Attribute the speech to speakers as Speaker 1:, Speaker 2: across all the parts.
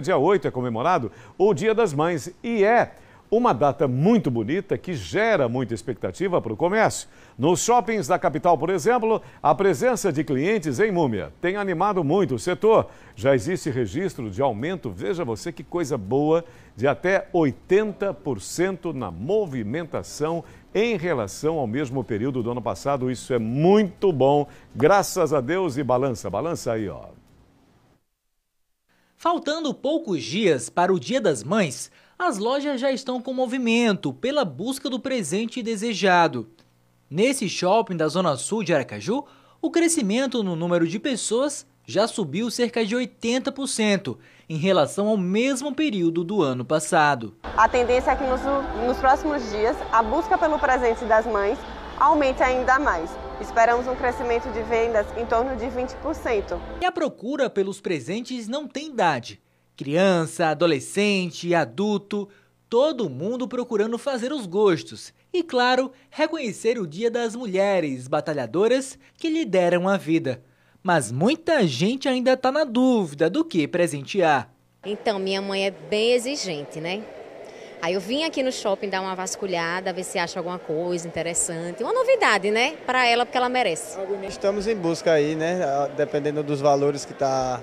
Speaker 1: Dia 8 é comemorado o Dia das Mães e é uma data muito bonita que gera muita expectativa para o comércio. Nos shoppings da capital, por exemplo, a presença de clientes em Múmia tem animado muito o setor. Já existe registro de aumento, veja você que coisa boa, de até 80% na movimentação em relação ao mesmo período do ano passado. Isso é muito bom, graças a Deus e balança, balança aí, ó. Faltando poucos dias para o Dia das Mães, as lojas já estão com movimento pela busca do presente desejado. Nesse shopping da Zona Sul de Aracaju, o crescimento no número de pessoas já subiu cerca de 80% em relação ao mesmo período do ano passado.
Speaker 2: A tendência é que nos, nos próximos dias a busca pelo presente das mães aumente ainda mais. Esperamos um crescimento de vendas em torno de 20%.
Speaker 1: E a procura pelos presentes não tem idade. Criança, adolescente, adulto, todo mundo procurando fazer os gostos. E claro, reconhecer o Dia das Mulheres Batalhadoras que lhe deram a vida. Mas muita gente ainda está na dúvida do que presentear. Então, minha mãe é bem exigente, né? Aí eu vim aqui no shopping dar uma vasculhada, ver se acha alguma coisa interessante, uma novidade, né, para ela, porque ela merece. Estamos em busca aí, né, dependendo dos valores que está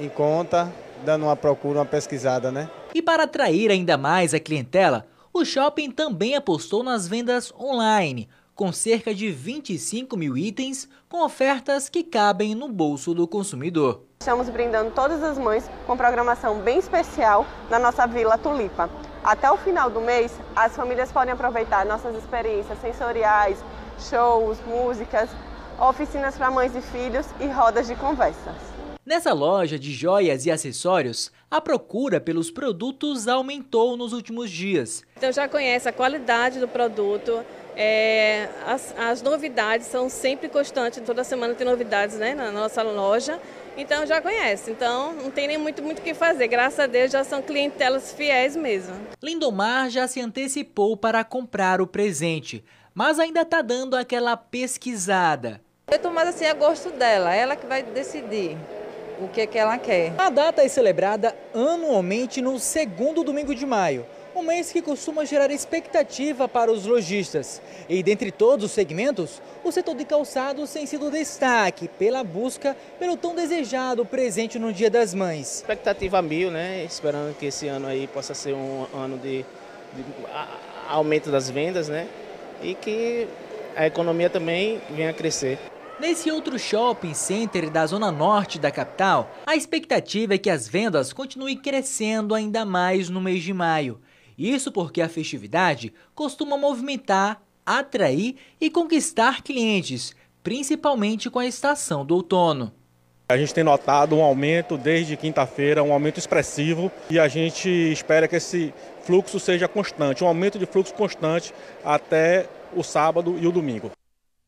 Speaker 1: em conta, dando uma procura, uma pesquisada, né. E para atrair ainda mais a clientela, o shopping também apostou nas vendas online, com cerca de 25 mil itens, com ofertas que cabem no bolso do consumidor.
Speaker 2: Estamos brindando todas as mães com programação bem especial na nossa Vila Tulipa. Até o final do mês, as famílias podem aproveitar nossas experiências sensoriais, shows, músicas, oficinas para mães e filhos e rodas de conversas.
Speaker 1: Nessa loja de joias e acessórios, a procura pelos produtos aumentou nos últimos dias.
Speaker 2: Então já conhece a qualidade do produto, é, as, as, novidades são sempre constantes, toda semana tem novidades né, na nossa loja, então já conhece, então não tem nem muito muito o que fazer, graças a Deus já são clientelas fiéis mesmo.
Speaker 1: Lindomar já se antecipou para comprar o presente, mas ainda está dando aquela pesquisada. Eu estou mais assim a gosto dela, ela que vai decidir o que, é que ela quer. A data é celebrada anualmente no segundo domingo de maio, um mês que costuma gerar expectativa para os lojistas. E dentre todos os segmentos, o setor de calçados tem sido destaque pela busca pelo tão desejado presente no Dia das Mães. Expectativa mil, né? Esperando que esse ano aí possa ser um ano de, de aumento das vendas, né? E que a economia também venha a crescer. Nesse outro shopping center da zona norte da capital, a expectativa é que as vendas continuem crescendo ainda mais no mês de maio. Isso porque a festividade costuma movimentar, atrair e conquistar clientes, principalmente com a estação do outono. A gente tem notado um aumento desde quinta-feira, um aumento expressivo, e a gente espera que esse fluxo seja constante, um aumento de fluxo constante até o sábado e o domingo.